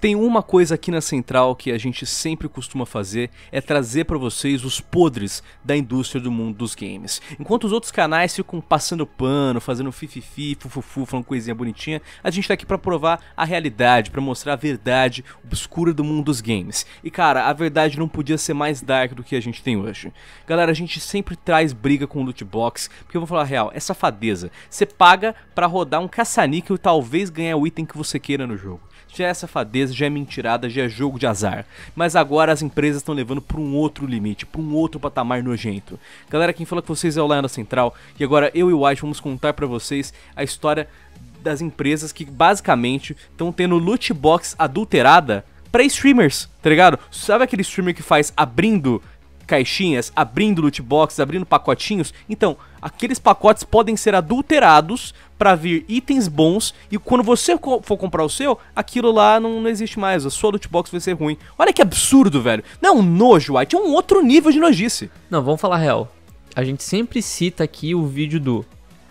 Tem uma coisa aqui na Central que a gente sempre costuma fazer, é trazer para vocês os podres da indústria do mundo dos games. Enquanto os outros canais ficam passando pano, fazendo fififi, fufufu, falando coisinha bonitinha, a gente tá aqui para provar a realidade, para mostrar a verdade obscura do mundo dos games. E cara, a verdade não podia ser mais dark do que a gente tem hoje. Galera, a gente sempre traz briga com o loot box, porque eu vou falar a real, é safadeza. Você paga para rodar um caça-níquel e talvez ganhar o item que você queira no jogo já é safadeza, já é mentirada, já é jogo de azar. Mas agora as empresas estão levando para um outro limite, para um outro patamar nojento. Galera, quem fala com vocês é o Laiana Central e agora eu e o White vamos contar para vocês a história das empresas que basicamente estão tendo loot box adulterada para streamers, tá ligado? Sabe aquele streamer que faz abrindo caixinhas, abrindo loot boxes, abrindo pacotinhos. Então, aqueles pacotes podem ser adulterados para vir itens bons e quando você for comprar o seu, aquilo lá não, não, existe mais, a sua loot box vai ser ruim. Olha que absurdo, velho. Não nojo, White, é um outro nível de nojice. Não, vamos falar real. A gente sempre cita aqui o vídeo do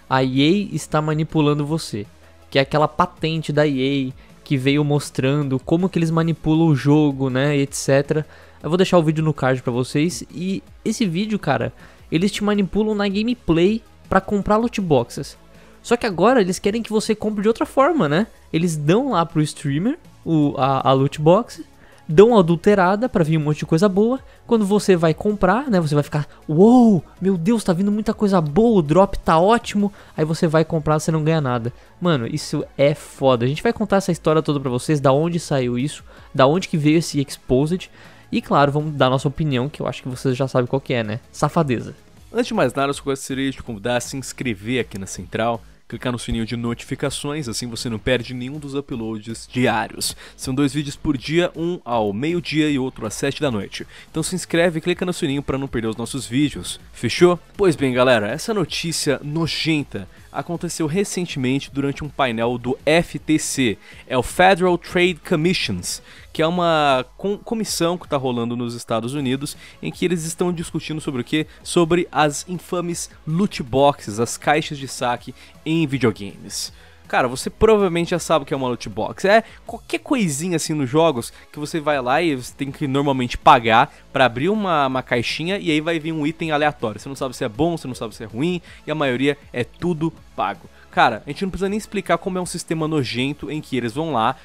a EA está manipulando você, que é aquela patente da EA que veio mostrando como que eles manipulam o jogo, né, etc. Eu vou deixar o vídeo no card para vocês. E esse vídeo, cara, eles te manipulam na gameplay para comprar loot boxes. Só que agora eles querem que você compre de outra forma, né? Eles dão lá pro streamer o, a, a loot box, dão uma adulterada para vir um monte de coisa boa. Quando você vai comprar, né? Você vai ficar, uou, meu Deus, tá vindo muita coisa boa, o drop tá ótimo. Aí você vai comprar, você não ganha nada. Mano, isso é foda. A gente vai contar essa história toda pra vocês, da onde saiu isso, da onde que veio esse Exposed. E claro, vamos dar nossa opinião, que eu acho que vocês já sabem qual que é, né? Safadeza. Antes de mais nada, eu gostaria de te convidar a se inscrever aqui na Central, clicar no sininho de notificações, assim você não perde nenhum dos uploads diários. São dois vídeos por dia, um ao meio-dia e outro às 7 da noite. Então se inscreve e clica no sininho para não perder os nossos vídeos. Fechou? Pois bem, galera, essa notícia nojenta aconteceu recentemente durante um painel do FTC, é o Federal Trade Commissions, que é uma comissão que está rolando nos Estados Unidos, em que eles estão discutindo sobre o que? Sobre as infames loot boxes, as caixas de saque em videogames cara, você provavelmente já sabe o que é uma loot box. É qualquer coisinha assim nos jogos que você vai lá e você tem que normalmente pagar para abrir uma, uma caixinha e aí vai vir um item aleatório. Você não sabe se é bom, você não sabe se é ruim e a maioria é tudo pago. Cara, a gente não precisa nem explicar como é um sistema nojento em que eles vão lá,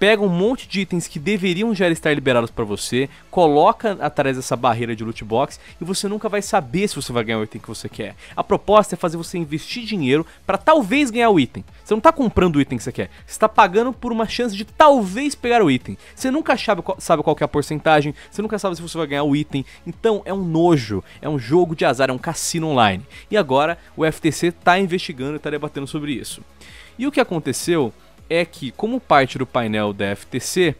pega um monte de itens que deveriam já estar liberados para você, coloca atrás dessa barreira de loot box e você nunca vai saber se você vai ganhar o item que você quer. A proposta é fazer você investir dinheiro para talvez ganhar o item. Você não tá comprando o item que você quer, você tá pagando por uma chance de talvez pegar o item. Você nunca sabe qual, sabe qual é a porcentagem, você nunca sabe se você vai ganhar o item. Então é um nojo, é um jogo de azar, é um cassino online. E agora o FTC tá investigando e tá debatendo sobre isso. E o que aconteceu é que, como parte do painel da FTC,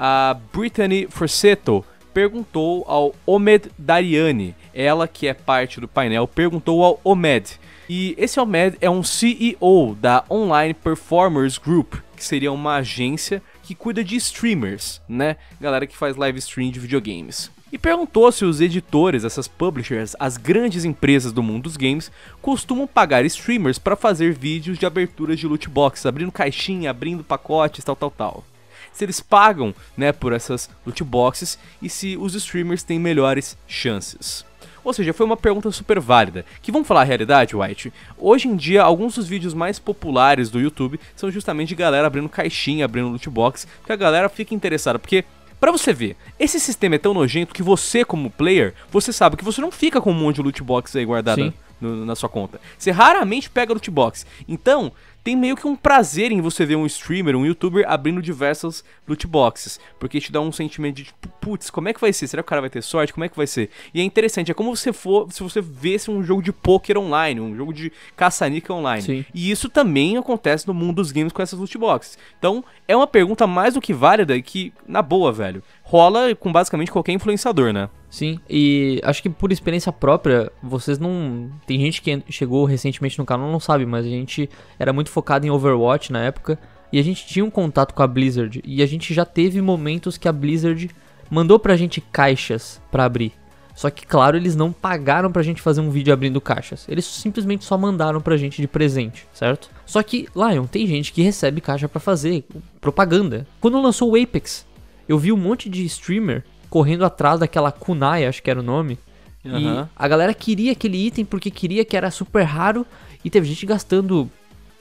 a Brittany Forseto perguntou ao Omed Dariani, ela que é parte do painel, perguntou ao Omed. E esse Omed é um CEO da Online Performers Group, que seria uma agência que cuida de streamers, né? Galera que faz live stream de videogames. E perguntou se os editores, essas publishers, as grandes empresas do mundo dos games, costumam pagar streamers para fazer vídeos de aberturas de loot boxes, abrindo caixinha, abrindo pacotes, tal, tal, tal se eles pagam né, por essas loot boxes e se os streamers têm melhores chances. Ou seja, foi uma pergunta super válida. Que vamos falar a realidade, White? Hoje em dia, alguns dos vídeos mais populares do YouTube são justamente de galera abrindo caixinha, abrindo loot box, que a galera fica interessada, porque para você ver, esse sistema é tão nojento que você, como player, você sabe que você não fica com um monte de loot box aí guardado no, na sua conta. Você raramente pega loot box. Então, tem meio que um prazer em você ver um streamer, um youtuber abrindo diversas loot boxes, porque te dá um sentimento de tipo, putz, como é que vai ser? Será que o cara vai ter sorte? Como é que vai ser? E é interessante, é como se for, se você vesse um jogo de poker online, um jogo de caça nica online. Sim. E isso também acontece no mundo dos games com essas loot boxes. Então, é uma pergunta mais do que válida e que na boa, velho rola com basicamente qualquer influenciador, né? Sim, e acho que por experiência própria, vocês não. Tem gente que chegou recentemente no canal não sabe, mas a gente era muito focado em Overwatch na época e a gente tinha um contato com a Blizzard e a gente já teve momentos que a Blizzard mandou pra gente caixas para abrir. Só que, claro, eles não pagaram pra gente fazer um vídeo abrindo caixas. Eles simplesmente só mandaram pra gente de presente, certo? Só que, Lion, tem gente que recebe caixa para fazer propaganda. Quando lançou o Apex, eu vi um monte de streamer correndo atrás daquela kunai, acho que era o nome. Uhum. E a galera queria aquele item porque queria que era super raro e teve gente gastando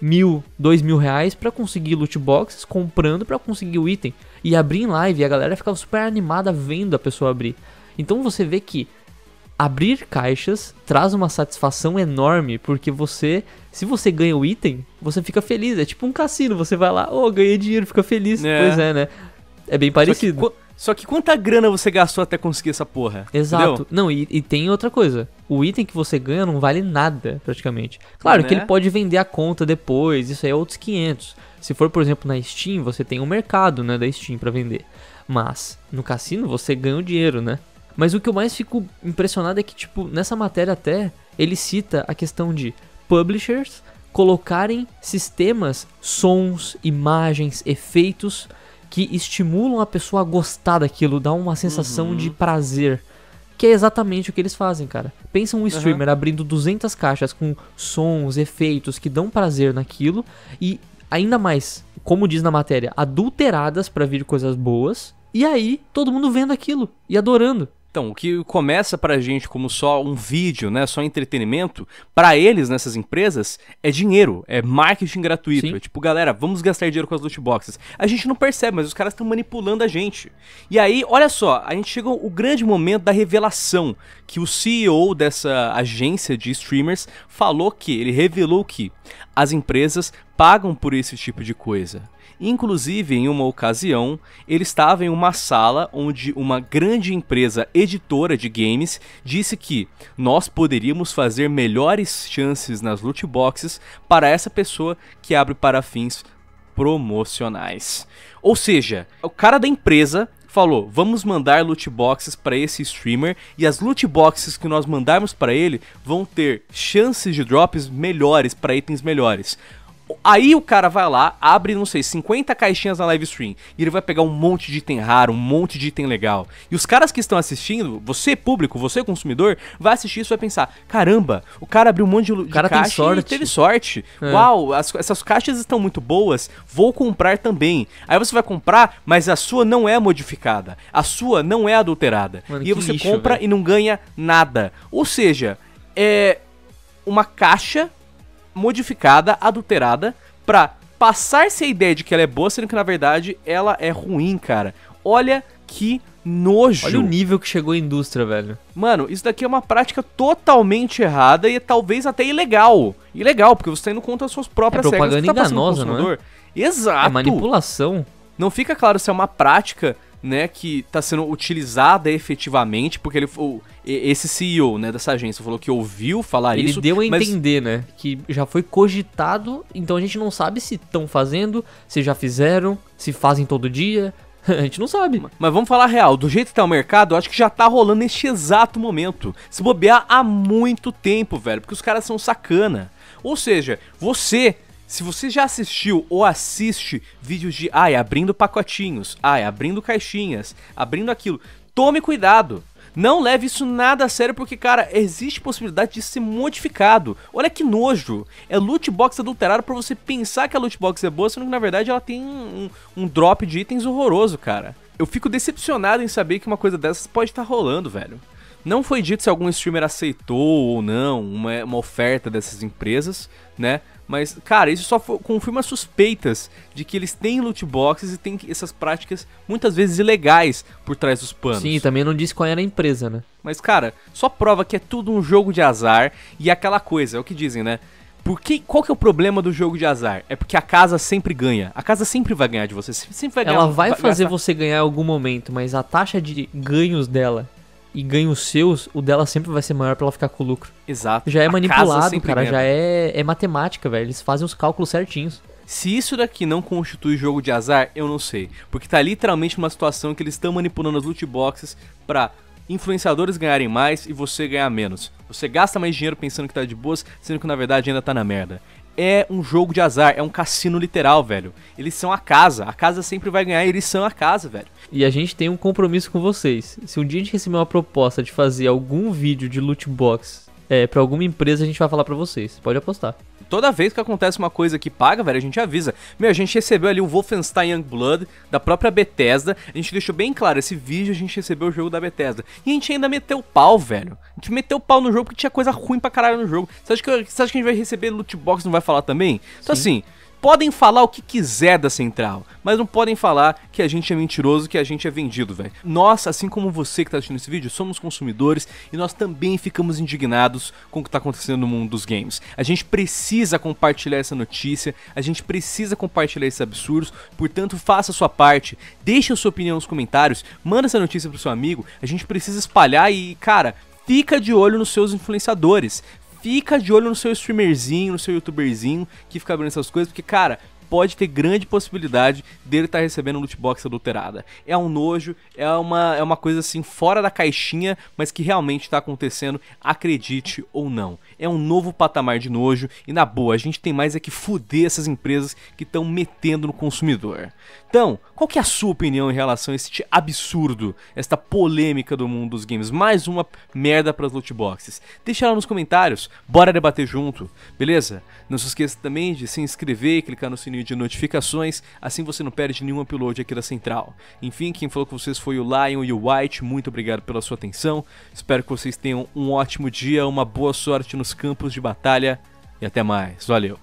mil, dois mil reais para conseguir loot boxes, comprando para conseguir o item e abrir em live. E a galera ficava super animada vendo a pessoa abrir. Então você vê que abrir caixas traz uma satisfação enorme, porque você, se você ganha o item, você fica feliz. É tipo um cassino, você vai lá, oh, ganhei dinheiro, fica feliz. É. Pois é, né? É bem parecido. Só que, só que quanta grana você gastou até conseguir essa porra? Exato. Entendeu? Não, e, e, tem outra coisa. O item que você ganha não vale nada, praticamente. Claro né? que ele pode vender a conta depois, isso aí é outros 500. Se for, por exemplo, na Steam, você tem um mercado, né, da Steam para vender. Mas no cassino você ganha o dinheiro, né? Mas o que eu mais fico impressionado é que, tipo, nessa matéria até, ele cita a questão de publishers colocarem sistemas, sons, imagens, efeitos que estimulam a pessoa a gostar daquilo, dá uma sensação uhum. de prazer. Que é exatamente o que eles fazem, cara. Pensa um streamer uhum. abrindo 200 caixas com sons, efeitos que dão prazer naquilo e ainda mais, como diz na matéria, adulteradas para vir coisas boas. E aí, todo mundo vendo aquilo e adorando. Então, o que começa pra gente como só um vídeo, né, só entretenimento, para eles nessas empresas é dinheiro, é marketing gratuito. É tipo, galera, vamos gastar dinheiro com as loot boxes. A gente não percebe, mas os caras estão manipulando a gente. E aí, olha só, a gente chega o grande momento da revelação que o CEO dessa agência de streamers falou que ele revelou que as empresas pagam por esse tipo de coisa. Inclusive, em uma ocasião, ele estava em uma sala onde uma grande empresa editora de games disse que nós poderíamos fazer melhores chances nas loot boxes para essa pessoa que abre para fins promocionais. Ou seja, o cara da empresa falou: "Vamos mandar loot boxes para esse streamer e as loot boxes que nós mandarmos para ele vão ter chances de drops melhores para itens melhores" aí o cara vai lá, abre, não sei, 50 caixinhas na live stream e ele vai pegar um monte de item raro, um monte de item legal. E os caras que estão assistindo, você público, você consumidor, vai assistir isso e vai pensar: caramba, o cara abriu um monte de, o cara de caixa tem sorte. e teve sorte. É. Uau, as, essas caixas estão muito boas, vou comprar também. Aí você vai comprar, mas a sua não é modificada, a sua não é adulterada. Mano, e você lixo, compra véio. e não ganha nada. Ou seja, é uma caixa modificada, adulterada, pra passar-se a ideia de que ela é boa, sendo que na verdade ela é ruim, cara. Olha que nojo. Olha o nível que chegou a indústria, velho. Mano, isso daqui é uma prática totalmente errada e é talvez até ilegal. Ilegal, porque você tá indo contra as suas próprias é propaganda regras. Propaganda tá enganosa, não é? é Exato. É manipulação. Não fica claro se é uma prática né, que está sendo utilizada efetivamente, porque ele esse CEO, né, dessa agência falou que ouviu falar ele isso. Ele deu a mas... entender, né, que já foi cogitado, então a gente não sabe se estão fazendo, se já fizeram, se fazem todo dia, a gente não sabe. Mas vamos falar real, do jeito que tá o mercado, acho que já tá rolando neste exato momento. Se bobear há muito tempo, velho, porque os caras são sacana. Ou seja, você se você já assistiu ou assiste vídeos de ai, abrindo pacotinhos, ai, abrindo caixinhas, abrindo aquilo, tome cuidado. Não leve isso nada a sério porque, cara, existe possibilidade de ser modificado. Olha que nojo. É loot box adulterado para você pensar que a loot box é boa, sendo que na verdade ela tem um, um drop de itens horroroso, cara. Eu fico decepcionado em saber que uma coisa dessas pode estar tá rolando, velho. Não foi dito se algum streamer aceitou ou não uma, uma oferta dessas empresas, né? Mas, cara, isso só confirma suspeitas de que eles têm loot boxes e têm essas práticas muitas vezes ilegais por trás dos panos. Sim, também não disse qual era a empresa, né? Mas, cara, só prova que é tudo um jogo de azar e aquela coisa, é o que dizem, né? Porque, qual que é o problema do jogo de azar? É porque a casa sempre ganha. A casa sempre vai ganhar de você. Sempre vai ganhar, Ela vai, vai fazer gastar... você ganhar em algum momento, mas a taxa de ganhos dela e ganha os seus, o dela sempre vai ser maior para ela ficar com lucro. Exato. Já é a manipulado, cara. Ganha. Já é, é matemática, velho. Eles fazem os cálculos certinhos. Se isso daqui não constitui jogo de azar, eu não sei. Porque tá literalmente uma situação que eles estão manipulando as loot boxes pra influenciadores ganharem mais e você ganhar menos. Você gasta mais dinheiro pensando que tá de boas, sendo que na verdade ainda tá na merda é um jogo de azar, é um cassino literal, velho. Eles são a casa, a casa sempre vai ganhar, eles são a casa, velho. E a gente tem um compromisso com vocês. Se um dia a gente receber uma proposta de fazer algum vídeo de loot box é, para alguma empresa, a gente vai falar para vocês. Pode apostar. Toda vez que acontece uma coisa que paga, velho, a gente avisa. Meu, a gente recebeu ali o Wolfenstein Youngblood da própria Bethesda. A gente deixou bem claro, esse vídeo a gente recebeu o jogo da Bethesda. E a gente ainda meteu pau, velho. A gente meteu pau no jogo porque tinha coisa ruim pra caralho no jogo. Você acha que, você acha que a gente vai receber loot box e não vai falar também? Então assim Podem falar o que quiser da Central, mas não podem falar que a gente é mentiroso, que a gente é vendido, velho. Nós, assim como você que tá assistindo esse vídeo, somos consumidores e nós também ficamos indignados com o que tá acontecendo no mundo dos games. A gente precisa compartilhar essa notícia, a gente precisa compartilhar esses absurdos, portanto, faça a sua parte, deixe a sua opinião nos comentários, manda essa notícia pro seu amigo, a gente precisa espalhar e, cara, fica de olho nos seus influenciadores, fica de olho no seu streamerzinho, no seu youtuberzinho que fica abrindo essas coisas, porque, cara, pode ter grande possibilidade dele estar tá recebendo loot box adulterada. É um nojo, é uma, é uma coisa assim fora da caixinha, mas que realmente está acontecendo, acredite ou não. É um novo patamar de nojo e na boa, a gente tem mais é que fuder essas empresas que estão metendo no consumidor. Então, qual que é a sua opinião em relação a este absurdo, esta polêmica do mundo dos games? Mais uma merda para as loot boxes. Deixa lá nos comentários, bora debater junto, beleza? Não se esqueça também de se inscrever e clicar no sininho sininho de notificações, assim você não perde nenhum upload aqui da Central. Enfim, quem falou com vocês foi o Lion e o White, muito obrigado pela sua atenção, espero que vocês tenham um ótimo dia, uma boa sorte nos campos de batalha e até mais, valeu!